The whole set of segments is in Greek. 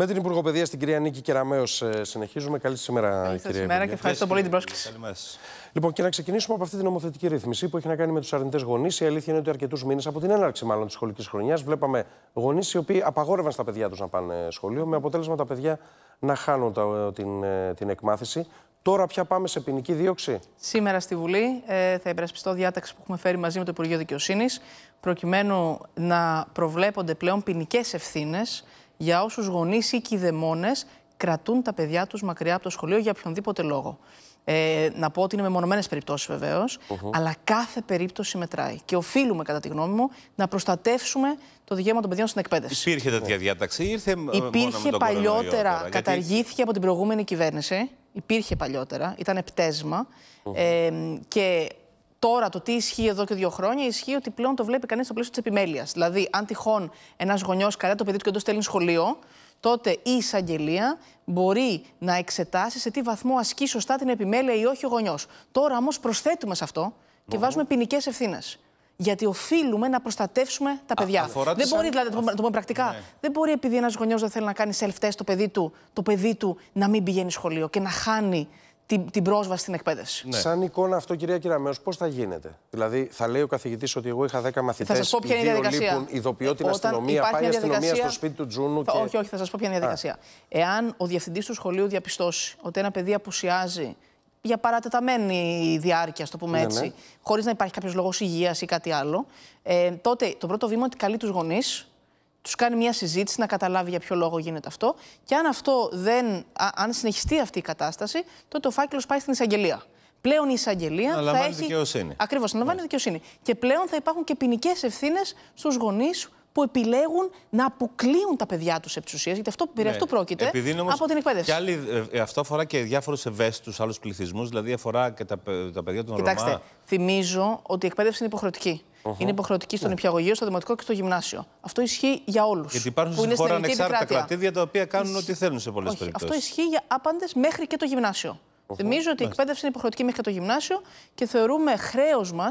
Με την Υπουργό Παιδείας, την κυρία Νίκη Κεραμέο, ε, συνεχίζουμε. Καλή σήμερα, Καλή κυρία Σήμερα και ευχαριστώ πολύ την πρόσκληση. Λοιπόν, και να ξεκινήσουμε από αυτή την νομοθετική ρύθμιση που έχει να κάνει με τους αρνητές γονείς. Η αλήθεια είναι ότι αρκετούς μήνες από την έναρξη μάλλον της σχολικής χρονιάς βλέπαμε γονείς οι οποίοι απαγόρευαν στα παιδιά τους να πάνε σχολείο, με αποτέλεσμα τα παιδιά να χάνουν ε, την, ε, την εκμάθηση. Τώρα πια πάμε σε ποινική δίωξη. Σήμερα στη Βουλή ε, θα υπερασπιστώ διάταξη που έχουμε φέρει μαζί με το Υπουργείο Δικαιοσύνης, προκειμένου να προβλέπονται πλέον ποινικές ευθύνες για όσους γονείς ή κηδεμόνες κρατούν τα παιδιά τους μακριά από το σχολείο για οποιονδήποτε λόγο. Ε, να πω ότι είναι μεμονωμένες περιπτώσεις βεβαίως, αλλά κάθε περίπτωση μετράει. Και οφείλουμε, κατά τη γνώμη μου, να προστατεύσουμε το δικαίωμα των παιδιών στην εκπαίδευση. Υπήρχε τέτοια διάταξη, ήρθε ε, Υπήρχε μόνο παλιότερα, καταργήθηκε από την προηγούμενη κυβέρνηση. Υπήρχε παλιότερα, ήταν πτέσμα. ε, και τώρα το τι ισχύει εδώ και δύο χρόνια, ισχύει ότι πλέον το βλέπει κανείς στο πλαίσιο της επιμέλειας. Δηλαδή, αν τυχόν ένας γονιός καλά το παιδί του και το στέλνει σχολείο, τότε η εισαγγελία μπορεί να εξετάσει σε τι βαθμό ασκεί σωστά την επιμέλεια ή όχι ο γονιός. Τώρα όμως προσθέτουμε σε αυτό και βάζουμε ποινικές ευθύνες. Γιατί οφείλουμε να προστατεύσουμε τα παιδιά. Α, δεν σαν... μπορεί, δηλαδή, το το πούμε πρακτικά, ναι. δεν μπορεί επειδή ένας γονιός δεν θέλει να κάνει self-test το παιδί του, το παιδί του να μην πηγαίνει σχολείο και να χάνει την, την πρόσβαση στην εκπαίδευση. Ναι. Σαν εικόνα αυτό, κυρία Κυραμέο, πώς θα γίνεται. Δηλαδή, θα λέει ο καθηγητής ότι εγώ είχα 10 μαθητές. Θα σας πω ποια είναι η διαδικασία. ειδοποιώ την ε, αστυνομία, πάει η αστυνομία στο σπίτι του Τζούνου. Όχι, όχι, θα σας πω ποια είναι η διαδικασία. Εάν ο διευθυντής του σχολείου διαπιστώσει ότι ένα παιδί απουσιάζει για παρατεταμένη διάρκεια, ας το πούμε ναι, έτσι, ναι. χωρίς να υπάρχει κάποιος λόγος υγείας ή κάτι άλλο, ε, τότε το πρώτο βήμα είναι ότι καλεί τους γονείς τους κάνει μια συζήτηση να καταλάβει για ποιο λόγο γίνεται αυτό. Και αν αυτό δεν. αν συνεχιστεί αυτή η κατάσταση, τότε ο φάκελος πάει στην εισαγγελία. Πλέον η εισαγγελία να θα έχει. δικαιοσύνη. Ακριβώς, να λαμβάνει ναι. δικαιοσύνη. Και πλέον θα υπάρχουν και ποινικές ευθύνες στους γονείς που επιλέγουν να αποκλείουν τα παιδιά τους επί της γιατί αυτό, ναι. αυτό πρόκειται από την εκπαίδευση. Και ε, ε, αυτό αφορά και διάφορους ευαίσθητους άλλους πληθυσμούς, δηλαδή αφορά και τα, τα παιδιά των Ρωμά. Κοιτάξτε, θυμίζω ότι η εκπαίδευση είναι υποχρεωτική. Είναι υποχρεωτική στον yeah. Ναι. στο δημοτικό και στο γυμνάσιο. Αυτό ισχύει για όλους. Γιατί υπάρχουν στην χώρα ανεξάρτητα κρατήδια τα οποία κάνουν ό,τι θέλουν σε πολλές περιπτώσει. Αυτό ισχύει για άπαντες μέχρι και το γυμνάσιο. Θυμίζω ότι η εκπαίδευση είναι υποχρεωτική μέχρι και το γυμνάσιο και θεωρούμε χρέος μας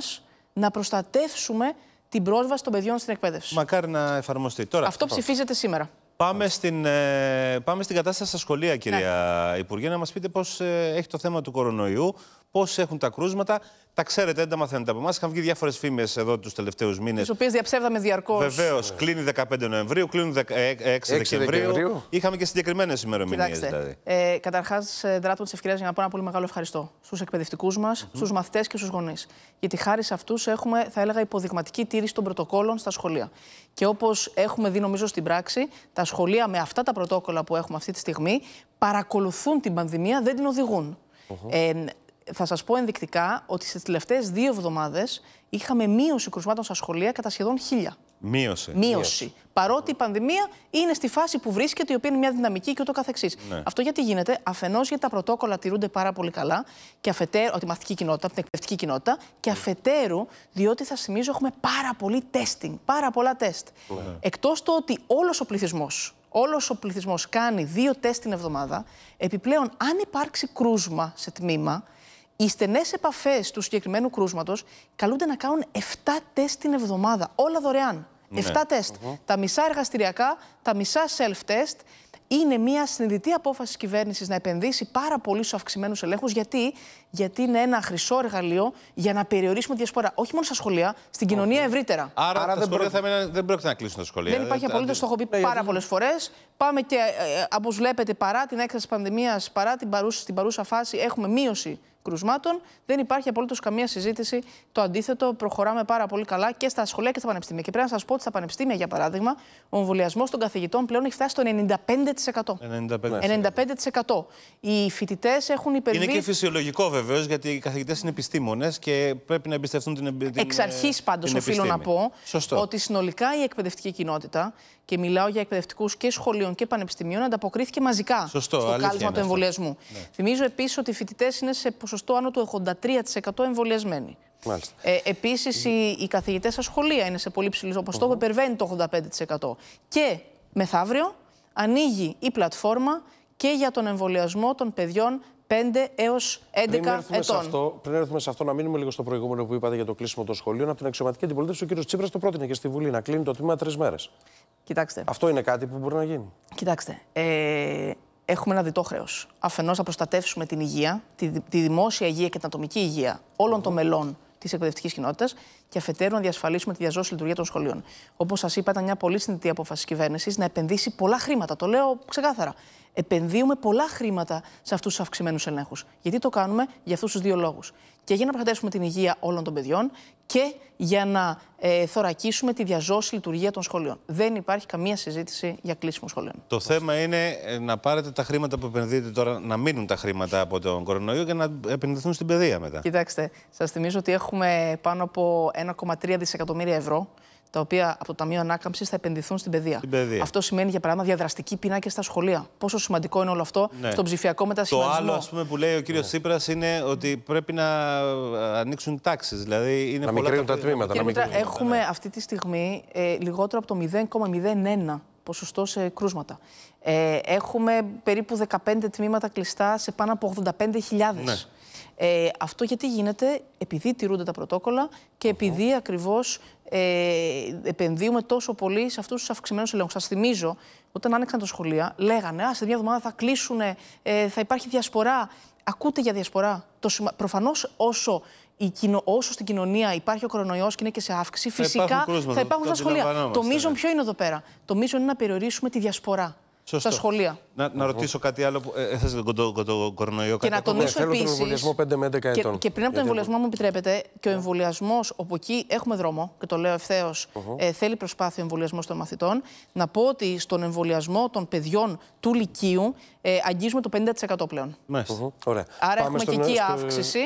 να προστατεύσουμε την πρόσβαση των παιδιών στην εκπαίδευση. Μακάρι να εφαρμοστεί. Τώρα, Αυτό ψηφίζεται σήμερα. Πάμε στην, ε, πάμε στην κατάσταση στα σχολεία, κυρία ναι. Υπουργέ, να μας πείτε πώς ε, έχει το θέμα του κορονοϊού, Πώς έχουν τα κρούσματα, τα ξέρετε, δεν τα μαθαίνετε από εμάς. Είχαν βγει διάφορες φήμες εδώ τους τελευταίους μήνες. Τις οποίες διαψεύδαμε διαρκώς. Βεβαίως. Yeah. Ναι. Κλείνει 15 Νοεμβρίου, κλείνουν 6, 6 Δεκεμβρίου. Είχαμε και συγκεκριμένες ημερομηνίες δηλαδή. Ε, Καταρχάς, ε, δράτω της ευκαιρίας για να πω ένα πολύ μεγάλο ευχαριστώ στους εκπαιδευτικούς μας, mm -hmm. στους μαθητές και στους γονείς. Γιατί χάρη σε αυτούς έχουμε, θα έλεγα, υποδειγματική τήρηση των πρωτοκόλων στα σχολεία. Και όπως έχουμε δει, νομίζω, στην πράξη, τα σχολεία με αυτά τα πρωτόκολλα που έχουμε αυτή τη στιγμή παρακολουθούν την πανδημία, δεν την οδηγούν. ε, θα σας πω ενδεικτικά ότι στις τελευταίες δύο εβδομάδες είχαμε μείωση κρουσμάτων στα σχολεία κατά σχεδόν χίλια. Μείωση. Μείωση. Παρότι η πανδημία είναι στη φάση που βρίσκεται, η οποία είναι μια δυναμική και ούτω καθεξής. Ναι. Αυτό γιατί γίνεται, αφενός γιατί τα πρωτόκολλα τηρούνται πάρα πολύ καλά, και αφετέρου, από τη μαθητική κοινότητα, από την εκπαιδευτική κοινότητα, και ναι. αφετέρου, διότι θα θυμίζω, έχουμε πάρα πολύ testing, πάρα πολλά τεστ. Ναι. Εκτός το ότι όλος ο πληθυσμός όλος ο πληθυσμός κάνει δύο τεστ την εβδομάδα, επιπλέον, αν υπάρξει κρούσμα σε τμήμα, οι στενές επαφές του συγκεκριμένου κρούσματος καλούνται να κάνουν 7 τεστ την εβδομάδα. Όλα δωρεάν. Ναι. 7 τεστ. Τα μισά εργαστηριακά, τα μισά self-test. Είναι μια συνειδητή απόφαση της κυβέρνησης να επενδύσει πάρα πολύ στους αυξημένους ελέγχους, γιατί γιατί είναι ένα χρυσό εργαλείο για να περιορίσουμε τη διασπορά. Όχι μόνο στα σχολεία, στην κοινωνία ευρύτερα. Άρα, Άρα δεν, πρόκειται... δεν πρόκειται να κλείσουν τα σχολεία. Δεν υπάρχει ε, απολύτως, δηλαδή- το έχω πει ε, πάρα πολλές φορές. Πάμε και, ε, όπως βλέπετε, παρά την έκταση τη πανδημίας, παρά την παρούσα, την παρούσα φάση, έχουμε μείωση κρουσμάτων. Δεν υπάρχει απολύτως καμία συζήτηση. Το αντίθετο, προχωράμε πάρα πολύ καλά και στα σχολεία και στα πανεπιστήμια. Και πρέπει να σας πω ότι στα πανεπιστήμια, για παράδειγμα, ο εμβολιασμός των καθηγητών πλέον έχει φτάσει στο 95%. 95%. 95%. Οι φοιτητές έχουν υπερβεί. Είναι και φυσιολογικό, βέβαια βεβαίως, γιατί οι καθηγητές είναι επιστήμονες και πρέπει να εμπιστευτούν την την Εξ αρχής ε, πάντως οφείλω να πω ότι συνολικά η εκπαιδευτική κοινότητα, και μιλάω για εκπαιδευτικούς και σχολείων και πανεπιστημίων, ανταποκρίθηκε μαζικά Σωστό, στο κάλεσμα του εμβολιασμού. Ναι. Θυμίζω επίσης ότι οι φοιτητές είναι σε ποσοστό άνω του 83% εμβολιασμένοι. Ε, Επίσης, οι, οι καθηγητές στα σχολεία είναι σε πολύ ψηλό ποσοστό, που υπερβαίνει το 85%. Και μεθαύριο ανοίγει η πλατφόρμα και για τον εμβολιασμό των παιδιών 5 έω 11 ετών. αυτό, πριν έρθουμε σε αυτό, να μείνουμε λίγο στο προηγούμενο που είπατε για το κλείσιμο των σχολείων. Από την αξιωματική αντιπολίτευση, ο κ. Τσίπρας το πρότεινε και στη Βουλή να κλείνει το τμήμα τρεις μέρες. Κοιτάξτε. Αυτό είναι κάτι που μπορεί να γίνει. Κοιτάξτε. Ε, έχουμε ένα διτό χρέος. Αφενός, να προστατεύσουμε την υγεία, τη, τη δημόσια υγεία και την ατομική υγεία όλων των μελών της εκπαιδευτικής κοινότητας και αφετέρου να διασφαλίσουμε τη διαζώση λειτουργία των σχολείων. Όπως σας είπα, ήταν μια πολύ συνειδητή απόφαση κυβέρνησης να επενδύσει πολλά χρήματα. Το λέω ξεκάθαρα επενδύουμε πολλά χρήματα σε αυτούς τους αυξημένους ελέγχους. Γιατί το κάνουμε για αυτούς τους δύο λόγους και για να προστατεύσουμε την υγεία όλων των παιδιών και για να ε, θωρακίσουμε τη διαζώση λειτουργία των σχολείων. Δεν υπάρχει καμία συζήτηση για κλείσιμο σχολείων. Το θέμα είναι ε, να πάρετε τα χρήματα που επενδύετε τώρα, να μείνουν τα χρήματα από τον κορονοϊό και να επενδυθούν στην παιδεία μετά. Κοιτάξτε, σας θυμίζω ότι έχουμε πάνω από 1,3 δισεκατομμύρια ευρώ τα οποία από το Ταμείο Ανάκαμψης θα επενδυθούν στην παιδεία. Στην παιδεία. Αυτό σημαίνει, για παράδειγμα, διαδραστική πινάκια στα σχολεία. Πόσο σημαντικό είναι όλο αυτό ναι. στον ψηφιακό μετασχηματισμό. Το άλλο, ας πούμε, που λέει ο κύριος ναι. είναι ότι πρέπει να ανοίξουν τάξεις. Δηλαδή είναι να πολλά τα, τμήματα. έχουμε ναι. αυτή τη στιγμή ε, λιγότερο από το 0,01 ποσοστό σε κρούσματα. Ε, έχουμε περίπου 15 τμήματα κλειστά σε πάνω από 85.000. Ναι. Ε, αυτό γιατί γίνεται, επειδή τηρούνται τα πρωτόκολλα και επειδή ακριβώς ακριβώς επενδύουμε τόσο πολύ σε αυτούς τους αυξημένους ελέγχους. Σας θυμίζω, όταν άνοιξαν τα σχολεία, λέγανε «Α, σε μια εβδομάδα θα κλείσουν, θα υπάρχει διασπορά» ακούτε για διασπορά. Το Προφανώς όσο η κοινο... όσο στην κοινωνία υπάρχει ο κορονοϊός και είναι και σε αύξηση, φυσικά θα υπάρχουν στα σχολεία. Το μείζον ναι. ποιο είναι εδώ πέρα. Το μείζον είναι να περιορίσουμε τη διασπορά. Σωστό. στα σχολεία. Να, να ρωτήσω κάτι άλλο που ε, έθεσε τον το, τον κορονοϊό Και να τονίσω ε, ναι, επίση. Και, πριν από τον εμβολιασμό, μου επιτρέπετε, και ο εμβολιασμός, όπου εκεί έχουμε δρόμο, και το λέω ευθέως, ε, θέλει προσπάθεια ο εμβολιασμός των μαθητών. Να πω ότι στον εμβολιασμό των παιδιών του Λυκείου ε, αγγίζουμε το 50% πλέον. Ωραία. Άρα Πάμε έχουμε και εκεί αύξηση.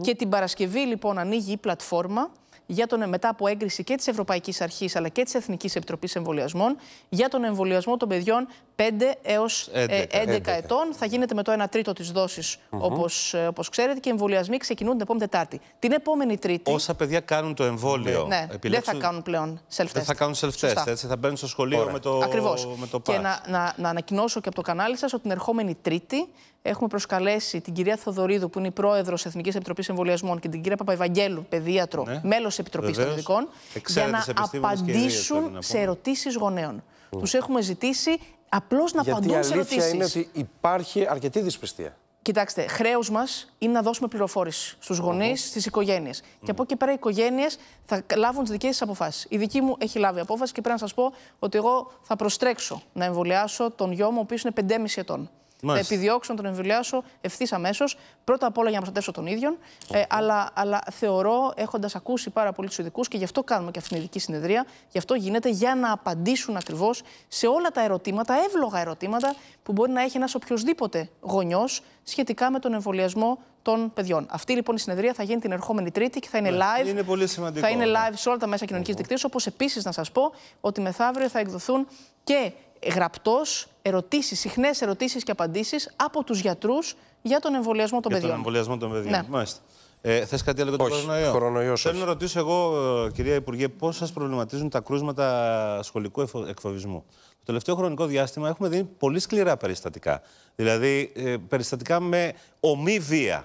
Και την Παρασκευή, λοιπόν, ανοίγει η πλατφόρμα για τον, μετά από έγκριση και της Ευρωπαϊκής Αρχής αλλά και της Εθνικής Επιτροπής Εμβολιασμών για τον εμβολιασμό των παιδιών 5 έω 11, ετών. Θα γίνεται με το 1 τρίτο της δόσης, mm όπως ε, όπως ξέρετε, και οι εμβολιασμοί ξεκινούν την επόμενη Τετάρτη. Την επόμενη Τρίτη. Όσα παιδιά κάνουν το εμβόλιο, ναι, επιλέξουν... δεν θα κάνουν πλέον self-test. Δεν θα κάνουν self-test, έτσι. Θα μπαίνουν στο σχολείο με το, Ακριβώς. με Και να, να, να ανακοινώσω και από το κανάλι σας ότι την ερχόμενη Τρίτη έχουμε προσκαλέσει την κυρία Θοδωρίδου, που είναι η πρόεδρος Εθνικής Επιτροπής Εμβολιασμών, και την κυρία Παπαϊβαγγέλου, παιδίατρο, ναι. μέλος Επιτροπή των Ειδικών, για να απαντήσουν σε ερωτήσεις γονέων. Mm. Τους έχουμε ζητήσει απλώς να Γιατί απαντούν σε ερωτήσει. Η αλήθεια είναι ότι υπάρχει αρκετή δυσπιστία. Κοιτάξτε, χρέος μας είναι να δώσουμε πληροφόρηση στους γονείς, mm. στις οικογένειες. Mm. Και από εκεί πέρα οι οικογένειες θα λάβουν τις δικές του αποφάσεις. Η δική μου έχει λάβει απόφαση και πρέπει να σας πω ότι εγώ θα προστρέξω να εμβολιάσω τον γιο μου, ο οποίος είναι 5,5 ετών. Μάλιστα. Θα επιδιώξω να τον εμβολιάσω ευθύς αμέσως. Πρώτα απ' όλα για να προστατεύσω τον ίδιο. Ε, αλλά, αλλά θεωρώ, έχοντας ακούσει πάρα πολύ του ειδικούς, και γι' αυτό κάνουμε και αυτήν την ειδική συνεδρία, γι' αυτό γίνεται για να απαντήσουν ακριβώς σε όλα τα ερωτήματα, εύλογα ερωτήματα που μπορεί να έχει ένας οποιοδήποτε γονιός σχετικά με τον εμβολιασμό των παιδιών. Αυτή λοιπόν η συνεδρία θα γίνει την ερχόμενη Τρίτη και θα είναι ναι, live. Είναι πολύ σημαντικό. Θα είναι ναι. live σε όλα τα μέσα κοινωνικής δικτύωσης. Όπως επίσης να σας πω ότι μεθαύριο θα εκδοθούν και γραπτός ερωτήσεις, συχνές ερωτήσεις και απαντήσεις από τους γιατρούς για τον εμβολιασμό των παιδιών. Για τον εμβολιασμό των παιδιών. Ναι. Μάλιστα. Ε, Θες κάτι άλλο για τον κορονοϊό. κορονοϊός Θέλω να ρωτήσω εγώ, ε, κυρία Υπουργέ, πώς σας προβληματίζουν τα κρούσματα σχολικού εκφοβισμού. Το τελευταίο χρονικό διάστημα έχουμε δει πολύ σκληρά περιστατικά. Δηλαδή, ε, περιστατικά με ομή βία.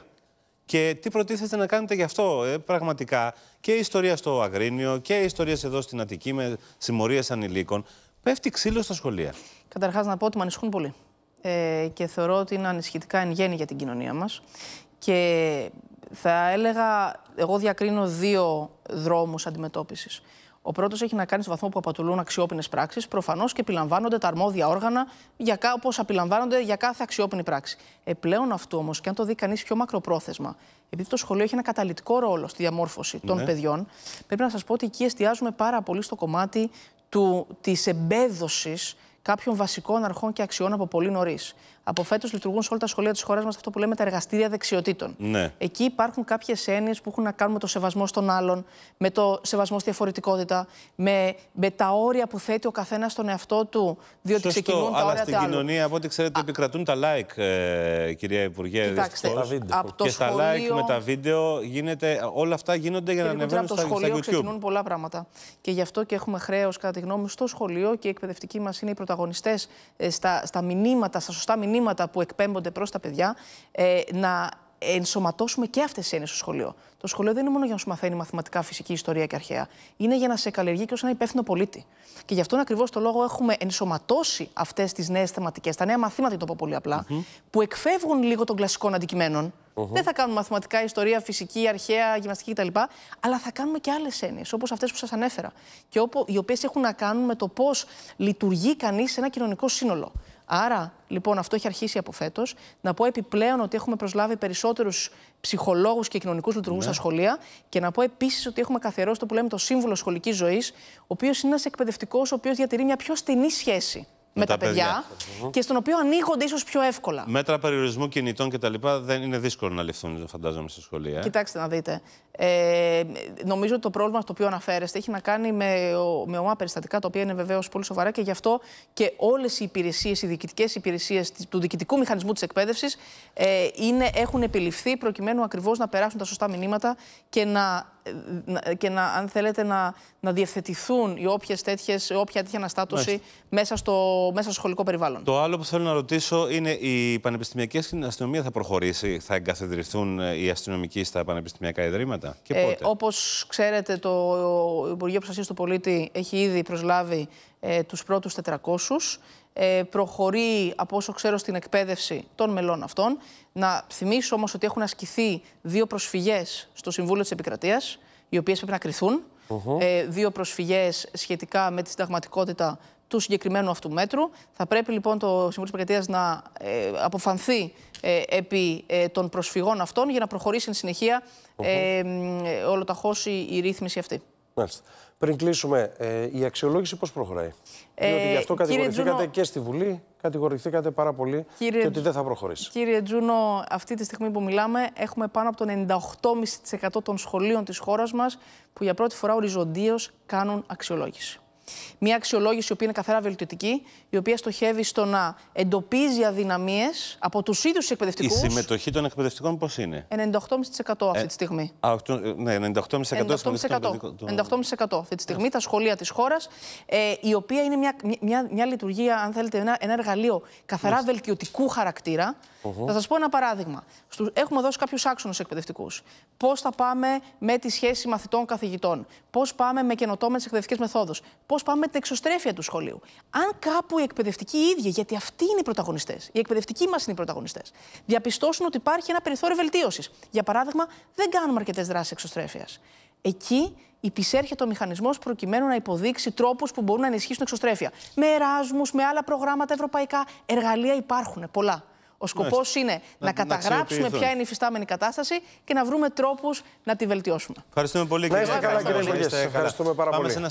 Και τι προτίθεται να κάνετε γι' αυτό, ε, πραγματικά. Και η ιστορία στο Αγρίνιο και ιστορίε εδώ στην Αττική με συμμορίες ανηλίκων πέφτει ξύλο στα σχολεία. Καταρχάς, να πω ότι με ανησυχούν πολύ. Ε, και θεωρώ ότι είναι ανησυχητικά εν γέννη για την κοινωνία μας. Και θα έλεγα, εγώ διακρίνω δύο δρόμους αντιμετώπισης. Ο πρώτος έχει να κάνει στο βαθμό που απατουλούν αξιόπινες πράξεις. Προφανώς και επιλαμβάνονται τα αρμόδια όργανα για όπως απειλαμβάνονται για κάθε αξιόπινη πράξη. Επλέον αυτό όμως, και αν το δει κανείς πιο μακροπρόθεσμα, επειδή το σχολείο έχει ένα καταλητικό ρόλο στη διαμόρφωση των ναι. παιδιών, πρέπει να σας πω ότι εκεί εστιάζουμε πάρα πολύ στο κομμάτι του, της εμπέδωσης κάποιων βασικών αρχών και αξιών από πολύ νωρίς από φέτος λειτουργούν σε όλα τα σχολεία της χώρας μας αυτό που λέμε τα εργαστήρια δεξιοτήτων. Ναι. Εκεί υπάρχουν κάποιες έννοιες που έχουν να κάνουν με το σεβασμό στον άλλον, με το σεβασμό στη διαφορετικότητα, με, με τα όρια που θέτει ο καθένας στον εαυτό του, διότι Σωστό, ξεκινούν τα όρια του. Αλλά στην κοινωνία, από ό,τι ξέρετε, επικρατούν τα like, ε, κυρία Υπουργέ. Κοιτάξτε, τα βίντεο. το και σχολείο... τα like με τα βίντεο γίνεται, όλα αυτά γίνονται για να ανεβαίνουν από το σχολείο ξεκινούν πολλά πράγματα. Και γι' αυτό και έχουμε χρέος, κατά τη γνώμη στο σχολείο και οι εκπαιδευτικοί μας είναι οι πρωταγωνιστές ε, στα, στα μηνύματα, στα σωστά μηνύματα μηνύματα που εκπέμπονται προς τα παιδιά ε, να ενσωματώσουμε και αυτές τι έννοιες στο σχολείο. Το σχολείο δεν είναι μόνο για να σου μαθαίνει μαθηματικά, φυσική, ιστορία και αρχαία. Είναι για να σε καλλιεργεί και ως ένα υπεύθυνο πολίτη. Και γι' αυτόν ακριβώς το λόγο έχουμε ενσωματώσει αυτές τις νέες θεματικές, τα νέα μαθήματα, το πω πολύ απλά, που εκφεύγουν λίγο των κλασικών αντικειμένων. Δεν θα κάνουμε μαθηματικά, ιστορία, φυσική, αρχαία, γυμναστική κτλ. Αλλά θα κάνουμε και άλλες έννοιες, όπως αυτές που σας ανέφερα. Και όπου, οι οποίες έχουν να κάνουν με το πώς λειτουργεί κανείς σε ένα κοινωνικό σύνολο. Άρα, λοιπόν, αυτό έχει αρχίσει από φέτος. Να πω επιπλέον ότι έχουμε προσλάβει περισσότερους ψυχολόγους και κοινωνικούς λειτουργούς ναι. στα σχολεία. Και να πω επίσης ότι έχουμε καθιερώσει το που λέμε το σύμβολο σχολικής ζωής, ο οποίος είναι ένας εκπαιδευτικός, ο οποίος διατηρεί μια πιο στενή σχέση με, τα, τα παιδιά, και στον οποίο ανοίγονται ίσως πιο εύκολα. Μέτρα περιορισμού κινητών κτλ. δεν είναι δύσκολο να ληφθούν, φαντάζομαι, στα σχολεία. Ε. Κοιτάξτε να δείτε. Ε, νομίζω ότι το πρόβλημα στο οποίο αναφέρεστε έχει να κάνει με, με ομά περιστατικά, τα οποία είναι βεβαίως πολύ σοβαρά και γι' αυτό και όλες οι υπηρεσίες, οι διοικητικές υπηρεσίες του διοικητικού μηχανισμού της εκπαίδευσης ε, έχουν επιληφθεί προκειμένου ακριβώς να περάσουν τα σωστά μηνύματα και να και να, αν θέλετε να, να διευθετηθούν οι όποιες τέτοιες, όποια τέτοια αναστάτωση μέσα στο, μέσα στο σχολικό περιβάλλον. Το άλλο που θέλω να ρωτήσω είναι η πανεπιστημιακή αστυνομία θα προχωρήσει, θα εγκαθιδρυθούν ε, οι αστυνομικοί στα πανεπιστημιακά ιδρύματα και ε, πότε. Ε, όπως ξέρετε το Υπουργείο Προστασίας του Πολίτη έχει ήδη προσλάβει ε, τους πρώτους 400 ε, προχωρεί, από όσο ξέρω, στην εκπαίδευση των μελών αυτών. Να θυμίσω όμως ότι έχουν ασκηθεί δύο προσφυγές στο Συμβούλιο της Επικρατείας, οι οποίες πρέπει να κρυθούν. ε, δύο προσφυγές σχετικά με τη συνταγματικότητα του συγκεκριμένου αυτού μέτρου. Θα πρέπει λοιπόν το Συμβούλιο της Επικρατείας να ε, αποφανθεί ε, επί των προσφυγών αυτών για να προχωρήσει εν συνεχεία ε, η, ρύθμιση αυτή. Πριν κλείσουμε, ε, η αξιολόγηση πώς προχωράει. Ε, Διότι γι' αυτό κατηγορηθήκατε και στη Βουλή, κατηγορηθήκατε πάρα πολύ και ότι δεν θα προχωρήσει. Κύριε Τζούνο, αυτή τη στιγμή που μιλάμε, έχουμε πάνω από το 98,5% των σχολείων της χώρας μας που για πρώτη φορά οριζοντίως κάνουν αξιολόγηση. Μια αξιολόγηση η είναι καθαρά βελτιωτική, η οποία στοχεύει στο να εντοπίζει αδυναμίες από τους ίδιους του εκπαιδευτικούς. Η συμμετοχή των εκπαιδευτικών πώς είναι, 98,5% αυτή τη ε, στιγμή. Ε, ναι, 98,5%. 98,5%, 98 αυτή τη στιγμή, τα σχολεία της χώρας, ε, η οποία είναι μια, μια, μια λειτουργία, αν θέλετε, ένα, εργαλείο καθαρά βελτιωτικού χαρακτήρα. Θα σας πω ένα παράδειγμα. έχουμε δώσει κάποιους άξονες εκπαιδευτικούς. Πώς θα πάμε με τη σχέση μαθητών-καθηγητών. Πώς πάμε με καινοτόμες εκπαιδευτικές μεθόδους πάμε με την εξωστρέφεια του σχολείου. Αν κάπου οι εκπαιδευτικοί οι ίδιοι, γιατί αυτοί είναι οι πρωταγωνιστές, οι εκπαιδευτικοί μας είναι οι πρωταγωνιστές, διαπιστώσουν ότι υπάρχει ένα περιθώριο βελτίωσης. Για παράδειγμα, δεν κάνουμε αρκετές δράσεις εξωστρέφειας. Εκεί υπησέρχεται ο μηχανισμός προκειμένου να υποδείξει τρόπους που μπορούν να ενισχύσουν εξωστρέφεια. Με εράσμου, με άλλα προγράμματα ευρωπαϊκά. Εργαλεία υπάρχουν πολλά. Ο σκοπός είναι να, να καταγράψουμε ποια είναι η φυστάμενη κατάσταση και να βρούμε τρόπους να τη βελτιώσουμε. Ευχαριστούμε πολύ, κύριε Ευχαριστούμε πάρα πολύ.